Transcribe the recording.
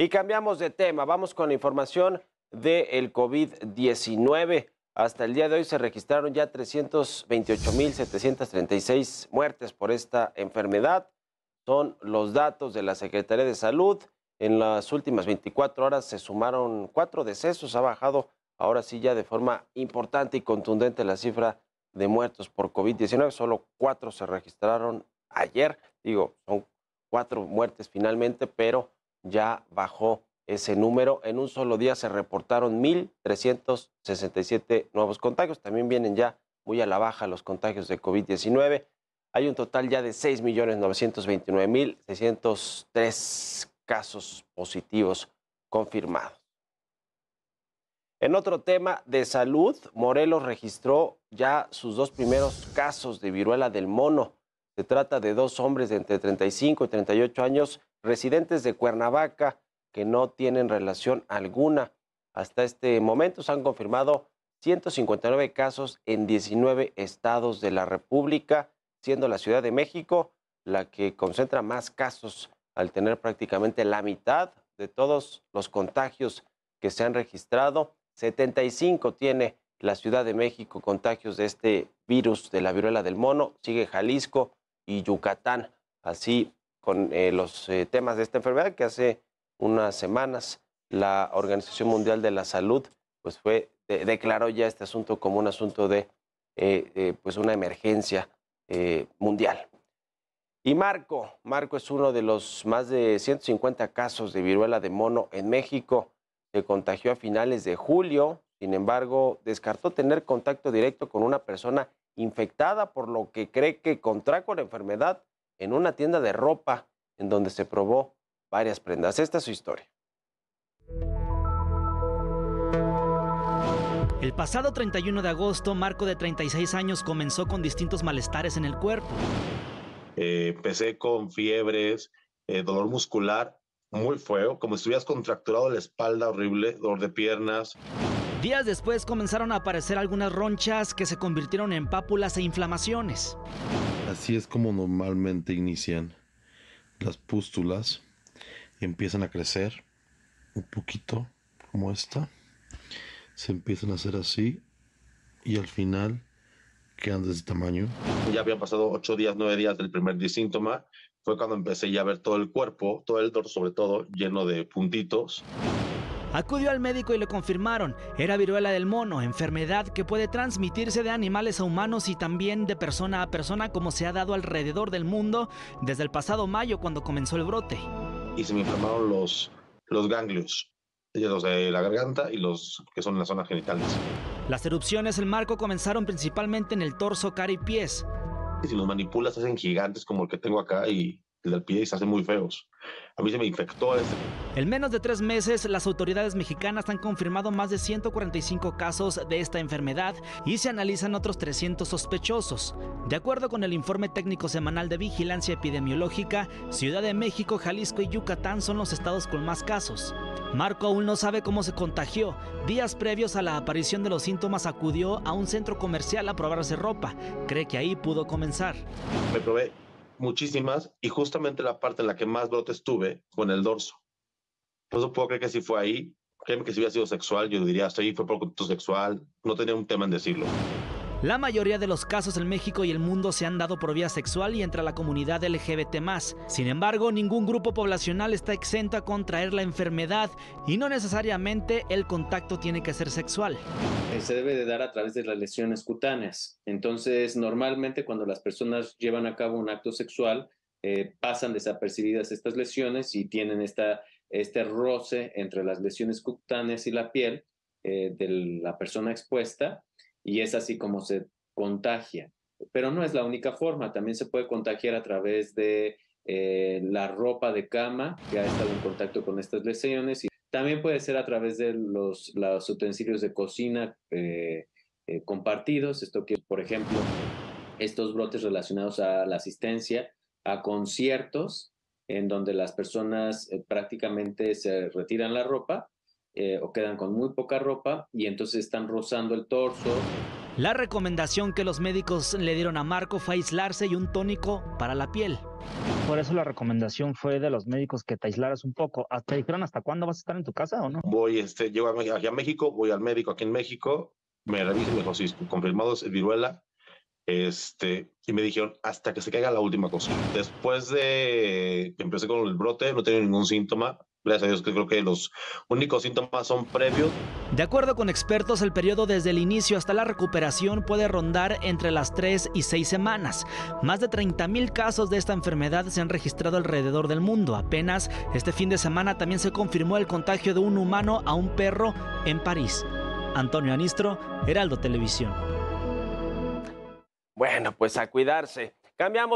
Y cambiamos de tema, vamos con la información del COVID-19. Hasta el día de hoy se registraron ya 328.736 muertes por esta enfermedad. Son los datos de la Secretaría de Salud. En las últimas 24 horas se sumaron cuatro decesos. Ha bajado ahora sí ya de forma importante y contundente la cifra de muertos por COVID-19. Solo cuatro se registraron ayer. Digo, son cuatro muertes finalmente, pero ya bajó ese número. En un solo día se reportaron 1.367 nuevos contagios. También vienen ya muy a la baja los contagios de COVID-19. Hay un total ya de 6.929.603 casos positivos confirmados. En otro tema de salud, Morelos registró ya sus dos primeros casos de viruela del mono. Se trata de dos hombres de entre 35 y 38 años residentes de Cuernavaca que no tienen relación alguna. Hasta este momento se han confirmado 159 casos en 19 estados de la República, siendo la Ciudad de México la que concentra más casos al tener prácticamente la mitad de todos los contagios que se han registrado. 75 tiene la Ciudad de México contagios de este virus de la viruela del mono. Sigue Jalisco y Yucatán. Así con eh, los eh, temas de esta enfermedad que hace unas semanas la Organización Mundial de la Salud pues fue declaró ya este asunto como un asunto de eh, pues una emergencia mundial. Y Marco, Marco es uno de los más de 150 casos de viruela de mono en México. Se contagió a finales de julio, sin embargo, descartó tener contacto directo con una persona infectada, por lo que cree que contrajo la enfermedad en una tienda de ropa en donde se probó varias prendas. Esta es su historia. El pasado 31 de agosto, Marco de 36 años comenzó con distintos malestares en el cuerpo. Eh, empecé con fiebres, eh, dolor muscular muy feo, como si estuvieras contracturado la espalda horrible, dolor de piernas. Días después comenzaron a aparecer algunas ronchas que se convirtieron en pápulas e inflamaciones. Así es como normalmente inician las pústulas. Empiezan a crecer un poquito como esta. Se empiezan a hacer así y al final quedan de ese tamaño. Ya habían pasado ocho días, nueve días del primer síntoma. Fue cuando empecé ya a ver todo el cuerpo, todo el dorso sobre todo, lleno de puntitos. Acudió al médico y le confirmaron, era viruela del mono, enfermedad que puede transmitirse de animales a humanos y también de persona a persona como se ha dado alrededor del mundo desde el pasado mayo cuando comenzó el brote. Y se me inflamaron los, los ganglios, los de la garganta y los que son las zonas genitales. Las erupciones el marco comenzaron principalmente en el torso, cara y pies. Y si los manipulas hacen gigantes como el que tengo acá y el del pie se hace muy feos. A mí se me infectó este. En menos de tres meses, las autoridades mexicanas han confirmado más de 145 casos de esta enfermedad y se analizan otros 300 sospechosos. De acuerdo con el informe técnico semanal de vigilancia epidemiológica, Ciudad de México, Jalisco y Yucatán son los estados con más casos. Marco aún no sabe cómo se contagió. Días previos a la aparición de los síntomas acudió a un centro comercial a probarse ropa. Cree que ahí pudo comenzar. Me probé muchísimas, y justamente la parte en la que más brote estuve con el dorso. por eso puedo creer que si fue ahí, créeme que si hubiera sido sexual, yo diría, hasta ahí fue por conducto sexual, no tenía un tema en decirlo. La mayoría de los casos en México y el mundo se han dado por vía sexual y entre la comunidad LGBT. Sin embargo, ningún grupo poblacional está exento a contraer la enfermedad y no necesariamente el contacto tiene que ser sexual. Eh, se debe de dar a través de las lesiones cutáneas. Entonces, normalmente cuando las personas llevan a cabo un acto sexual, eh, pasan desapercibidas estas lesiones y tienen esta, este roce entre las lesiones cutáneas y la piel eh, de la persona expuesta y es así como se contagia. Pero no es la única forma, también se puede contagiar a través de eh, la ropa de cama que ha estado en contacto con estas lesiones y también puede ser a través de los, los utensilios de cocina eh, eh, compartidos. Esto que, por ejemplo, estos brotes relacionados a la asistencia a conciertos en donde las personas prácticamente se retiran la ropa eh, o quedan con muy poca ropa y entonces están rozando el torso. La recomendación que los médicos le dieron a Marco fue aislarse y un tónico para la piel. Por eso la recomendación fue de los médicos que te aislaras un poco. Ah, ¿Te dijeron hasta cuándo vas a estar en tu casa o no? Voy, este, llego aquí a México, voy al médico aquí en México, me revisan, me dijo, confirmados viruela, este, y me dijeron hasta que se caiga la última cosa. Después de que empecé con el brote, no tenía ningún síntoma, gracias a Dios que creo que los únicos síntomas son previos. De acuerdo con expertos, el periodo desde el inicio hasta la recuperación puede rondar entre las 3 y seis semanas. Más de mil casos de esta enfermedad se han registrado alrededor del mundo. Apenas este fin de semana también se confirmó el contagio de un humano a un perro en París. Antonio Anistro, Heraldo Televisión. Bueno, pues a cuidarse. Cambiamos.